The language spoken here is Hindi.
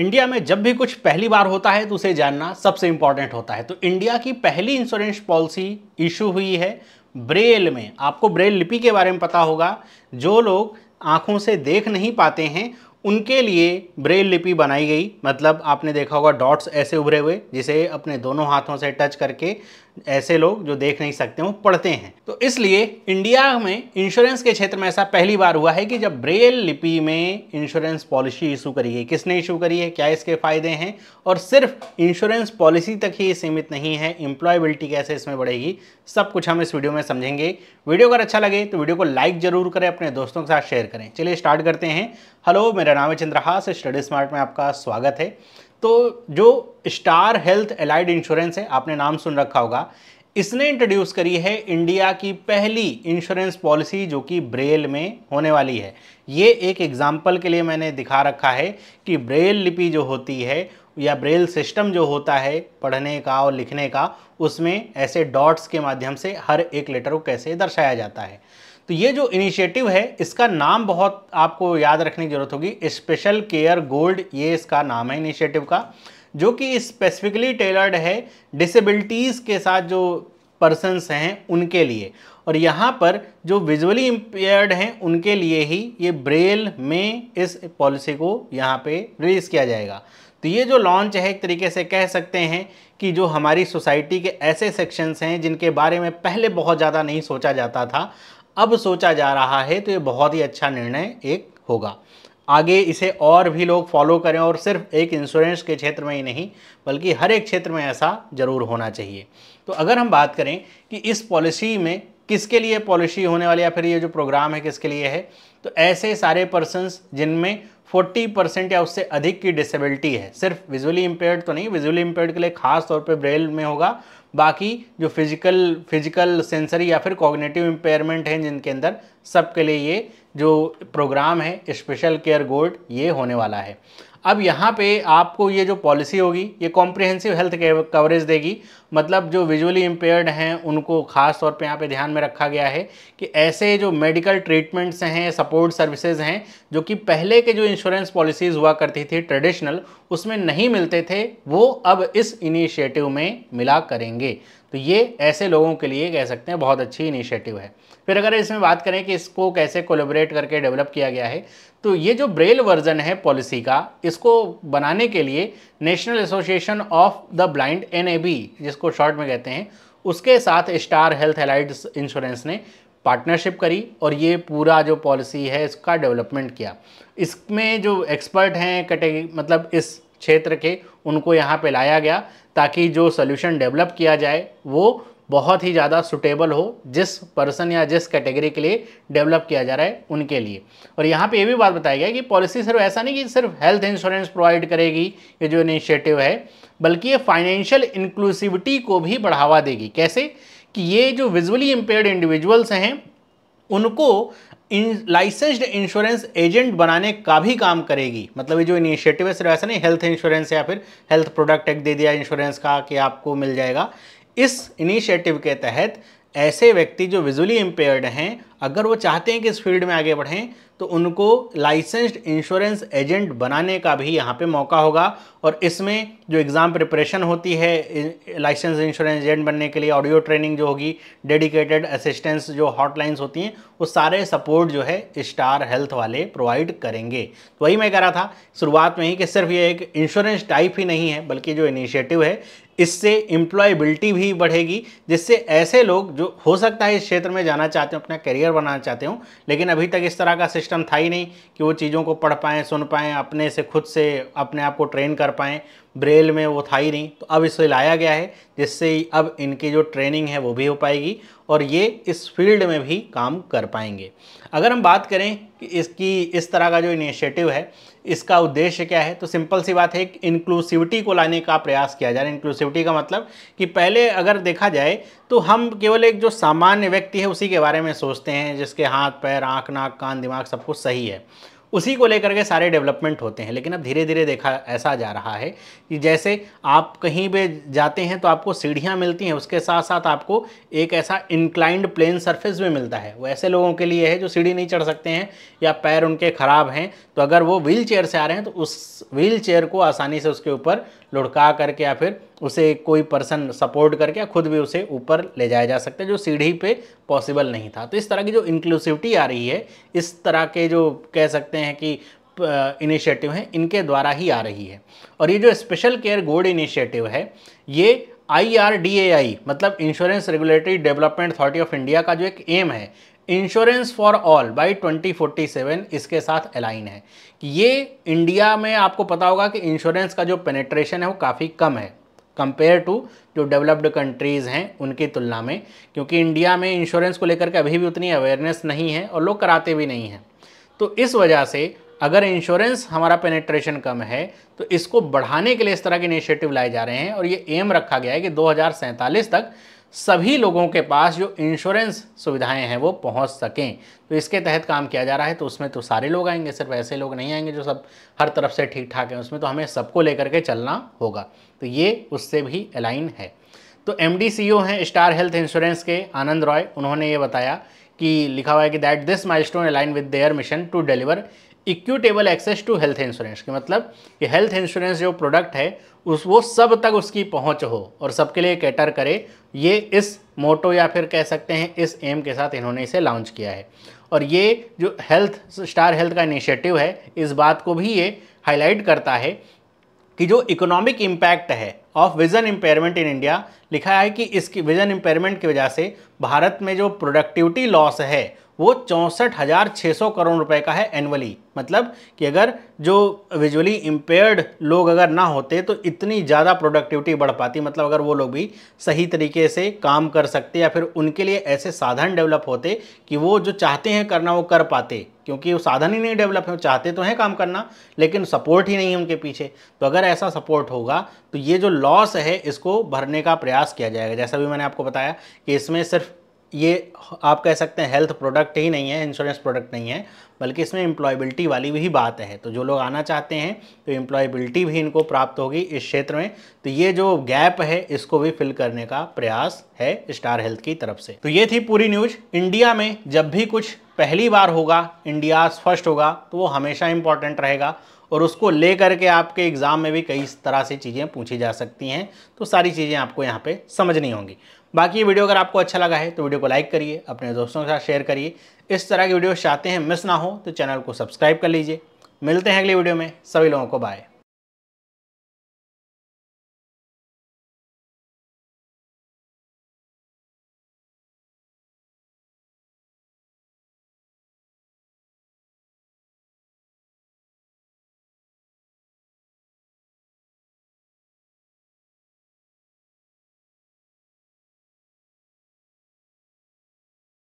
इंडिया में जब भी कुछ पहली बार होता है तो उसे जानना सबसे इंपॉर्टेंट होता है तो इंडिया की पहली इंश्योरेंस पॉलिसी इशू हुई है ब्रेल में आपको ब्रेल लिपि के बारे में पता होगा जो लोग आंखों से देख नहीं पाते हैं उनके लिए ब्रेल लिपि बनाई गई मतलब आपने देखा होगा डॉट्स ऐसे उभरे हुए जिसे अपने दोनों हाथों से टच करके ऐसे लोग जो देख नहीं सकते वो पढ़ते हैं तो इसलिए इंडिया में इंश्योरेंस के क्षेत्र में ऐसा पहली बार हुआ है कि जब ब्रेल लिपि में इंश्योरेंस पॉलिसी इशू करी है किसने इशू करी है क्या इसके फायदे हैं और सिर्फ इंश्योरेंस पॉलिसी तक ही सीमित नहीं है एम्प्लॉयबिलिटी कैसे इसमें बढ़ेगी सब कुछ हम इस वीडियो में समझेंगे वीडियो अगर अच्छा लगे तो वीडियो को लाइक जरूर करें अपने दोस्तों के साथ शेयर करें चलिए स्टार्ट करते हैं हेलो मेरा मेरा नाम है चंद्रहास स्टडी स्मार्ट में आपका स्वागत है तो जो स्टार हेल्थ एलाइड इंश्योरेंस है आपने नाम सुन रखा होगा इसने इंट्रोड्यूस करी है इंडिया की पहली इंश्योरेंस पॉलिसी जो कि ब्रेल में होने वाली है ये एक एग्जाम्पल के लिए मैंने दिखा रखा है कि ब्रेल लिपि जो होती है या ब्रेल सिस्टम जो होता है पढ़ने का और लिखने का उसमें ऐसे डॉट्स के माध्यम से हर एक लेटर को कैसे दर्शाया जाता है तो ये जो इनिशिएटिव है इसका नाम बहुत आपको याद रखने की ज़रूरत होगी स्पेशल केयर गोल्ड ये इसका नाम है इनिशिएटिव का जो कि स्पेसिफिकली टेलर्ड है डिसेबिलिटीज़ के साथ जो पर्सनस हैं उनके लिए और यहाँ पर जो विजुअली इम्पेयर्ड हैं उनके लिए ही ये ब्रेल में इस पॉलिसी को यहाँ पे रिलीज़ किया जाएगा तो ये जो लॉन्च है एक तरीके से कह सकते हैं कि जो हमारी सोसाइटी के ऐसे सेक्शंस हैं जिनके बारे में पहले बहुत ज़्यादा नहीं सोचा जाता था अब सोचा जा रहा है तो ये बहुत ही अच्छा निर्णय एक होगा आगे इसे और भी लोग फॉलो करें और सिर्फ एक इंश्योरेंस के क्षेत्र में ही नहीं बल्कि हर एक क्षेत्र में ऐसा ज़रूर होना चाहिए तो अगर हम बात करें कि इस पॉलिसी में किसके लिए पॉलिसी होने वाली या फिर ये जो प्रोग्राम है किसके लिए है तो ऐसे सारे पर्सनस जिनमें 40 परसेंट या उससे अधिक की डिसेबिलिटी है सिर्फ विजुअली इम्पेयर्ड तो नहीं विजुअली इम्पेयर्ड के लिए खास तौर पे ब्रेल में होगा बाकी जो फिजिकल फिजिकल सेंसरी या फिर कॉग्नेटिव इम्पेयरमेंट हैं जिनके अंदर सबके लिए ये जो प्रोग्राम है स्पेशल केयर गोल्ड ये होने वाला है अब यहाँ पे आपको ये जो पॉलिसी होगी ये कॉम्प्रिहेंसिव हेल्थ कवरेज देगी मतलब जो विजुअली इम्पेयर्ड हैं उनको खास तौर पे यहाँ पे ध्यान में रखा गया है कि ऐसे जो मेडिकल ट्रीटमेंट्स हैं सपोर्ट सर्विसेज हैं जो कि पहले के जो इंश्योरेंस पॉलिसीज़ हुआ करती थी ट्रेडिशनल उसमें नहीं मिलते थे वो अब इस इनिशिएटिव में मिला करेंगे तो ये ऐसे लोगों के लिए कह सकते हैं बहुत अच्छी इनिशिएटिव है फिर अगर इसमें बात करें कि इसको कैसे कोलेबरेट करके डेवलप किया गया है तो ये जो ब्रेल वर्जन है पॉलिसी का इसको बनाने के लिए national association of the blind एन जिसको शॉर्ट में कहते हैं उसके साथ स्टार हेल्थ एलाइड इंश्योरेंस ने पार्टनरशिप करी और ये पूरा जो पॉलिसी है इसका डेवलपमेंट किया इसमें जो एक्सपर्ट हैं कैटेगरी मतलब इस क्षेत्र के उनको यहाँ पे लाया गया ताकि जो सोल्यूशन डेवलप किया जाए वो बहुत ही ज़्यादा सुटेबल हो जिस पर्सन या जिस कैटेगरी के लिए डेवलप किया जा रहा है उनके लिए और यहाँ पे ये भी बात बताया गया कि पॉलिसी सिर्फ ऐसा नहीं कि सिर्फ हेल्थ इंश्योरेंस प्रोवाइड करेगी ये जो इनिशिएटिव है बल्कि ये फाइनेंशियल इंक्लूसिविटी को भी बढ़ावा देगी कैसे कि ये जो विजुअली इम्पेयर्ड इंडिविजुअल्स हैं उनको लाइसेंस्ड इंश्योरेंस एजेंट बनाने का भी काम करेगी मतलब ये जो इनिशिएटिव है सिर्फ ऐसा नहीं हेल्थ इंश्योरेंस या फिर हेल्थ प्रोडक्ट एक्ट दे दिया इंश्योरेंस का कि आपको मिल जाएगा इस इनिशिएटिव के तहत ऐसे व्यक्ति जो विजुअली इम्पेयर्ड हैं अगर वो चाहते हैं कि इस फील्ड में आगे बढ़ें तो उनको लाइसेंस्ड इंश्योरेंस एजेंट बनाने का भी यहाँ पे मौका होगा और इसमें जो एग्ज़ाम प्रिपरेशन होती है लाइसेंस इंश्योरेंस एजेंट बनने के लिए ऑडियो ट्रेनिंग जो होगी डेडिकेटेड असिस्टेंस जो हॉटलाइंस होती हैं वो सारे सपोर्ट जो है स्टार हेल्थ वाले प्रोवाइड करेंगे तो वही मैं कह रहा था शुरुआत में ही कि सिर्फ ये एक इंश्योरेंस टाइप ही नहीं है बल्कि जो इनिशिएटिव है इससे इम्प्लॉयबिलिटी भी बढ़ेगी जिससे ऐसे लोग जो हो सकता है इस क्षेत्र में जाना चाहते हैं अपना करियर क्लियर बनाना चाहते हूँ लेकिन अभी तक इस तरह का सिस्टम था ही नहीं कि वो चीज़ों को पढ़ पाएँ सुन पाएँ अपने से खुद से अपने आप को ट्रेन कर पाएँ ब्रेल में वो था ही नहीं तो अब इसे लाया गया है जिससे अब इनकी जो ट्रेनिंग है वो भी हो पाएगी और ये इस फील्ड में भी काम कर पाएंगे अगर हम बात करें कि इसकी इस तरह का जो इनिशिएटिव है इसका उद्देश्य क्या है तो सिंपल सी बात है कि इंक्लूसिविटी को लाने का प्रयास किया जा रहा है इंक्लूसिविटी का मतलब कि पहले अगर देखा जाए तो हम केवल एक जो सामान्य व्यक्ति है उसी के बारे में सोचते हैं जिसके हाथ पैर आँख नाक कान दिमाग सब कुछ सही है उसी को लेकर के सारे डेवलपमेंट होते हैं लेकिन अब धीरे धीरे देखा ऐसा जा रहा है कि जैसे आप कहीं भी जाते हैं तो आपको सीढ़ियाँ मिलती हैं उसके साथ साथ आपको एक ऐसा इंक्लाइंड प्लेन सरफेस भी मिलता है वो ऐसे लोगों के लिए है जो सीढ़ी नहीं चढ़ सकते हैं या पैर उनके ख़राब हैं तो अगर वो व्हील चेयर से आ रहे हैं तो उस व्हील चेयर को आसानी से उसके ऊपर लुढ़का करके या फिर उसे कोई पर्सन सपोर्ट करके खुद भी उसे ऊपर ले जाया जा सकता है जो सीढ़ी पे पॉसिबल नहीं था तो इस तरह की जो इंक्लूसिविटी आ रही है इस तरह के जो कह सकते हैं कि इनिशिएटिव हैं इनके द्वारा ही आ रही है और ये जो स्पेशल केयर गोड इनिशिएटिव है ये आई मतलब insurance regulatory development authority of India का जो एक एम है इंश्योरेंस फॉर ऑल बाई 2047 इसके साथ अलाइन है कि ये इंडिया में आपको पता होगा कि इंश्योरेंस का जो पेनेट्रेशन है वो काफ़ी कम है कंपेयर टू जो डेवलप्ड कंट्रीज़ हैं उनकी तुलना में क्योंकि इंडिया में इंश्योरेंस को लेकर के अभी भी उतनी अवेयरनेस नहीं है और लोग कराते भी नहीं हैं तो इस वजह से अगर इंश्योरेंस हमारा पेनेट्रेशन कम है तो इसको बढ़ाने के लिए इस तरह के इनिशिएटिव लाए जा रहे हैं और ये एम रखा गया है कि दो तक सभी लोगों के पास जो इंश्योरेंस सुविधाएं हैं वो पहुंच सकें तो इसके तहत काम किया जा रहा है तो उसमें तो सारे लोग आएंगे सिर्फ ऐसे लोग नहीं आएंगे जो सब हर तरफ से ठीक ठाक हैं उसमें तो हमें सबको लेकर के चलना होगा तो ये उससे भी अलाइन है तो एम डी सी ओ हैं स्टार हेल्थ इंश्योरेंस के आनंद रॉय उन्होंने ये बताया कि लिखा हुआ है कि that this milestone align with their mission to deliver equitable access to health insurance के मतलब कि हेल्थ इंश्योरेंस जो प्रोडक्ट है उस वो सब तक उसकी पहुंच हो और सबके लिए कैटर करे ये इस मोटो या फिर कह सकते हैं इस एम के साथ इन्होंने इसे लॉन्च किया है और ये जो हेल्थ स्टार हेल्थ का इनिशिएटिव है इस बात को भी ये हाईलाइट करता है कि जो इकोनॉमिक इम्पैक्ट है of vision impairment in India लिखा है कि इसकी विज़न इम्पेयरमेंट की वजह से भारत में जो प्रोडक्टिविटी लॉस है वो चौंसठ हज़ार छः सौ करोड़ रुपए का है एनुअली मतलब कि अगर जो विजुअली इम्पेयर्ड लोग अगर ना होते तो इतनी ज़्यादा प्रोडक्टिविटी बढ़ पाती मतलब अगर वो लोग भी सही तरीके से काम कर सकते या फिर उनके लिए ऐसे साधन डेवलप होते कि वो जो चाहते हैं करना वो कर पाते क्योंकि वो साधन ही नहीं डेवलप है चाहते तो हैं काम करना लेकिन सपोर्ट ही नहीं है उनके पीछे तो अगर ऐसा सपोर्ट होगा तो ये जो लॉस है इसको भरने का प्रयास किया जाएगा जैसा भी मैंने आपको बताया कि इसमें सिर्फ ये आप कह सकते हैं हेल्थ प्रोडक्ट ही नहीं है इंश्योरेंस प्रोडक्ट नहीं है बल्कि इसमें एम्प्लॉयबिलिटी वाली भी बात है तो जो लोग आना चाहते हैं तो एम्प्लॉयबिलिटी भी इनको प्राप्त होगी इस क्षेत्र में तो ये जो गैप है इसको भी फिल करने का प्रयास है स्टार हेल्थ की तरफ से तो ये थी पूरी न्यूज इंडिया में जब भी कुछ पहली बार होगा इंडिया फर्स्ट होगा तो वो हमेशा इंपॉर्टेंट रहेगा और उसको ले करके आपके एग्ज़ाम में भी कई तरह से चीज़ें पूछी जा सकती हैं तो सारी चीज़ें आपको यहाँ पे समझनी होंगी बाकी ये वीडियो अगर आपको अच्छा लगा है तो वीडियो को लाइक करिए अपने दोस्तों के साथ शेयर करिए इस तरह की वीडियो चाहते हैं मिस ना हो तो चैनल को सब्सक्राइब कर लीजिए मिलते हैं अगली वीडियो में सभी लोगों को बाय